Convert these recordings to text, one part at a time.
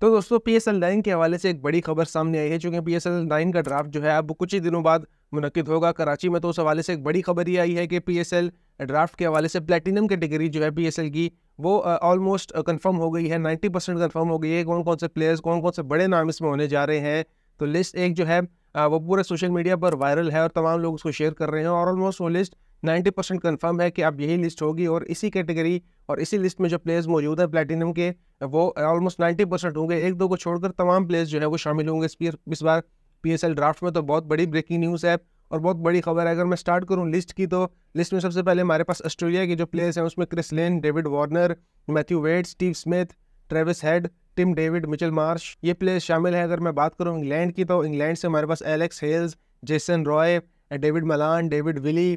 तो दोस्तों P S L nine के हवाले से एक बड़ी खबर सामने आई है चूँकि पी एस एल नाइन का ड्राफ्ट जो है अब कुछ ही दिनों बाद मुनद होगा कराची में तो उस हवाले से एक बड़ी खबर ये आई है कि पी एस एल ड्राफ्ट के हवाले से प्लेटिनम कैटेगरी जो है पी एस एल की वो ऑलमोस्ट कन्फर्म हो गई है नाइन्टी परसेंट कन्फर्म हो गई है कौन कौन से प्लेयर्स कौन कौन से बड़े नाम इसमें होने जा रहे हैं तो लिस्ट एक जो है वो पूरे सोशल मीडिया पर वायरल है और तमाम लोग उसको शेयर कर रहे हैं और ऑलमोस्ट वो लिस्ट 90 परसेंट कन्फर्म है कि अब यही लिस्ट होगी और इसी कैटेगरी और इसी लिस्ट में जो प्लेयर्स मौजूद हैं प्लेटिनम के वो ऑलमोस्ट 90 परसेंट होंगे एक दो को छोड़कर तमाम प्लेयर्स जो है वो शामिल होंगे इस, इस बार पी ड्राफ्ट में तो बहुत बड़ी ब्रेकिंग न्यूज़ है और बहुत बड़ी खबर है अगर मैं स्टार्ट करूँ लिस्ट की तो लिस्ट में सबसे पहले हमारे पास ऑस्ट्रेलिया के जो प्लेयर्स हैं उसमें Chris Lynn David Warner Matthew Wade Steve Smith Travis Head Tim David Mitchell Marsh ये प्लेयर्स शामिल हैं अगर मैं बात करूँ इंग्लैंड की तो इंग्लैंड से हमारे पास Alex Hales Jason Roy Dawid Malan David Willey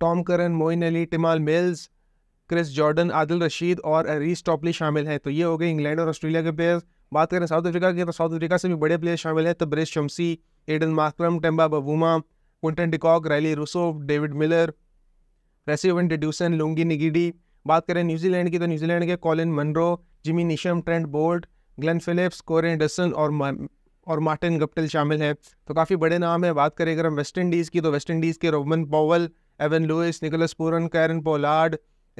Tom Curran Moeen Ali Tymal Mills Chris Jordan Adil Rashid और अरीस टॉपली शामिल हैं तो ये हो गए इंग्लैंड और ऑस्ट्रेलिया के प्लेयर्स बात करें साउथ अफ्रीका की तो साउथ अफ्रीका से भी बड़े प्लेयर शामिल हैं Tabraiz Shamsi Aiden Markram Temba Bavuma Quinton de Kock Rilee Rossouw David Miller Rassie van der Dussen Lungi Ngidi बात करें न्यूजीलैंड की तो न्यूजीलैंड के Colin Munro Jimmy Neesham Trent Boult Glenn Phillips कोरेन डसन और और मार्टिन गप्टिल शामिल हैं तो काफ़ी बड़े नाम है बात करें अगर हम वेस्ट इंडीज़ की तो वेस्ट इंडीज़ के Rovman Powell Evin Lewis Nicholas Pooran Kieron Pollard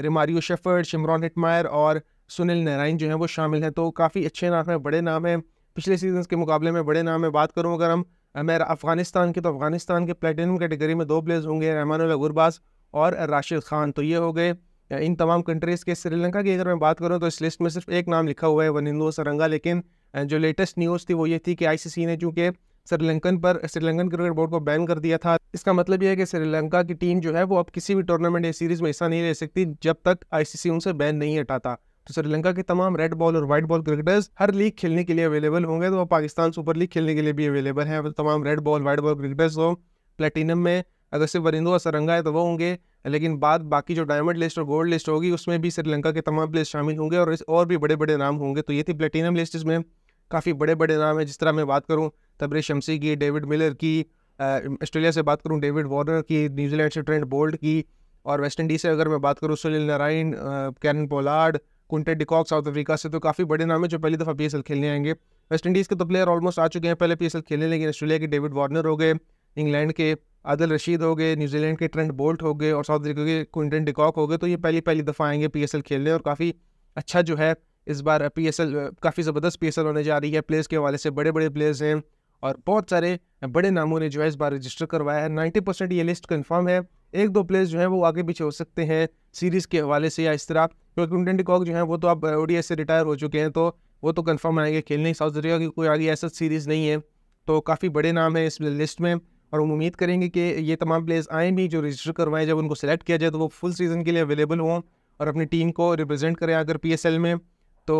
Romario Shepherd Shimron Hetmyer और सुनील नारायण जो हैं वो शामिल हैं तो काफ़ी अच्छे नाम हैं बड़े नाम हैं पिछले सीजन के मुकाबले में बड़े नाम है बात करूँ अगर हम मैं अफ़गानिस्तान की तो अफ़गानिस्तान के प्लेटिनम कैटेगरी में दो प्लेयर्स होंगे रहमान गुरबाज और राशिद खान तो ये हो गए इन तमाम कंट्रीज़ के श्रीलंका की अगर मैं बात करूँ तो इस लिस्ट में सिर्फ एक नाम लिखा हुआ है वनिंदो सरंगा लेकिन जो लेटेस्ट न्यूज़ थी वो ये थी कि आईसीसी ने चूँकि श्रीलंकन पर श्रीलंकन क्रिकेट बोर्ड को बैन कर दिया था इसका मतलब यह है कि श्रीलंका की टीम जो है वो अब किसी भी टूर्नामेंट या सीरीज में हिस्सा नहीं ले सकती जब तक आईसीसी उनसे बैन नहीं हटाता तो श्रीलंका के तमाम रेड बॉल और व्हाइट बॉल क्रिकेटर्स हर लीग खेलने के लिए अवेलेबल होंगे तो वो पाकिस्तान सुपर लीग खेलने के लिए भी अवेलेबल है तमाम red ball white ball cricketers हो प्लेटिनम में अगर सिर्फ वरिंदो और सरंगा है तो वो होंगे लेकिन बाद बाकी जो डायमंड लिस्ट और गोल्ड लिस्ट होगी उसमें भी श्रीलंका के तमाम प्लेयर्स शामिल होंगे और इस और भी बड़े बड़े नाम होंगे तो ये थी प्लेटिनम लिस्ट इसमें काफ़ी बड़े बड़े नाम हैं जिस तरह मैं बात करूँ तबरे शमसी की डेविड मिलर की ऑस्ट्रेलिया से बात करूँ डेविड वार्नर की न्यूजीलैंड से ट्रेंट बोल्ट की और वेस्ट इंडीज़ से अगर मैं बात करूँ Sunil Narine Kieron Pollard Quinton de Kock South Africa से तो काफ़ी बड़े नाम है जो पहली दफ़ा पी खेलने आएंगे वेस्ट इंडीज़ के तो प्लेयर ऑलमोस्ट आ चुके हैं पहले पी खेलने लेकिन ऑस्ट्रेलिया के डेविड वार्नर हो गए इंग्लैंड के आदिल रशीद हो गए न्यूजीलैंड के ट्रेंट बोल्ट हो गए और साउथ अफ्रीका के कुंटन डिकॉक हो गए तो ये पहली पहली दफ़ा आएंगे पी खेलने और काफ़ी अच्छा जो है इस बार पी एस एल काफ़ी ज़बरदस्त पी एस एल होने जा रही है प्लेयर्स के हवाले से बड़े बड़े प्लेयर्स हैं और बहुत सारे बड़े नामों ने जो है इस बार रजिस्टर करवाया है नाइन्टी परसेंट ये लिस्ट कन्फर्म है एक दो प्लेयर्स जो हैं वो आगे पीछे हो सकते हैं सीरीज़ के हवाले से या इस तरह क्योंकि उमटेंट कॉक जो है वो तो अब ओ से रिटायर हो चुके हैं तो वो तो कन्फर्म आएंगे खेलने साउथ अफ्रीका की कोई आगे ऐसा सीरीज़ नहीं है तो काफ़ी बड़े नाम है इस लिस्ट में और हम उम्मीद करेंगे कि ये तमाम प्लेयर्स आए भी जो रजिस्टर करवाएं जब उनको सेलेक्ट किया जाए तो वो फुल सीज़न के लिए अवेलेबल हों और अपनी टीम को रिप्रेजेंट करें अगर पी में तो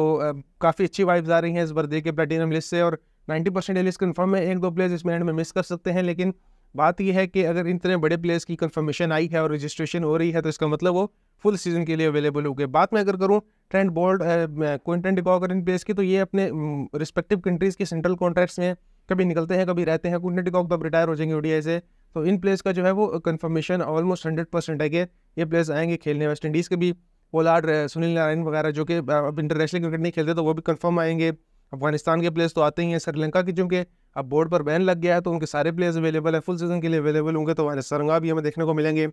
काफ़ी अच्छी वाइब्स आ रही हैं इस बर्थडे के प्लेटिनम लिस्ट से और नाइन्टी परसेंट लिस्ट कन्फर्म है एक दो प्लेयर्स इस मिनट में मिस कर सकते हैं लेकिन बात यह है कि अगर इतने बड़े प्लेयर्स की कन्फर्मेशन आई है और रजिस्ट्रेशन हो रही है तो इसका मतलब वो फुल सीजन के लिए अवेलेबल हो गए बात में अगर करूँ ट्रेंड बोल्ड क्विंटन डिकॉक और इन प्लेस की तो ये अपने रिस्पेक्टिव कंट्रीज़ के सेंट्रल कॉन्ट्रैक्ट्स में कभी निकलते हैं कभी रहते हैं क्विंटन डिकॉक तो अब रिटायर हो जाएंगे ओडीआई से तो इन प्लेस का जो है वो कन्फर्मेशन ऑलमोस्ट हंड्रेड परसेंट है कि ये प्लेयर्स आएंगे खेलने वेस्ट इंडीज़ के भी पोलार्ड सुनील नारायण वगैरह जो कि अब इंटरनेशनल क्रिकेट नहीं खेलते तो वो भी कंफर्म आएंगे अफगानिस्तान के प्लेयर्स तो आते ही हैं श्रीलंका के चूँकि अब बोर्ड पर बैन लग गया है तो उनके सारे प्लेयर्स अवेलेबल है फुल सीजन के लिए अवेलेबल होंगे तो सरंगा भी हमें देखने को मिलेंगे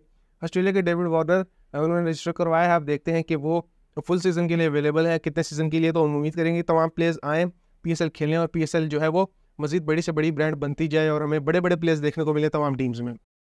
ऑस्ट्रेलिया के डेविड वार्नर उन्होंने रजिस्टर करवाया है आप देखते हैं कि वो फुल सीजन के लिए अवेलेबल है कितने सीजन के लिए तो हम उम्मीद करेंगे तमाम प्लेयर्स आएँ पी खेलें और पी जो है वो मजीद बड़ी से बड़ी ब्रांड बनती जाए और हमें बड़े बड़े प्लेयर्स देखने को मिले तमाम टीम्स में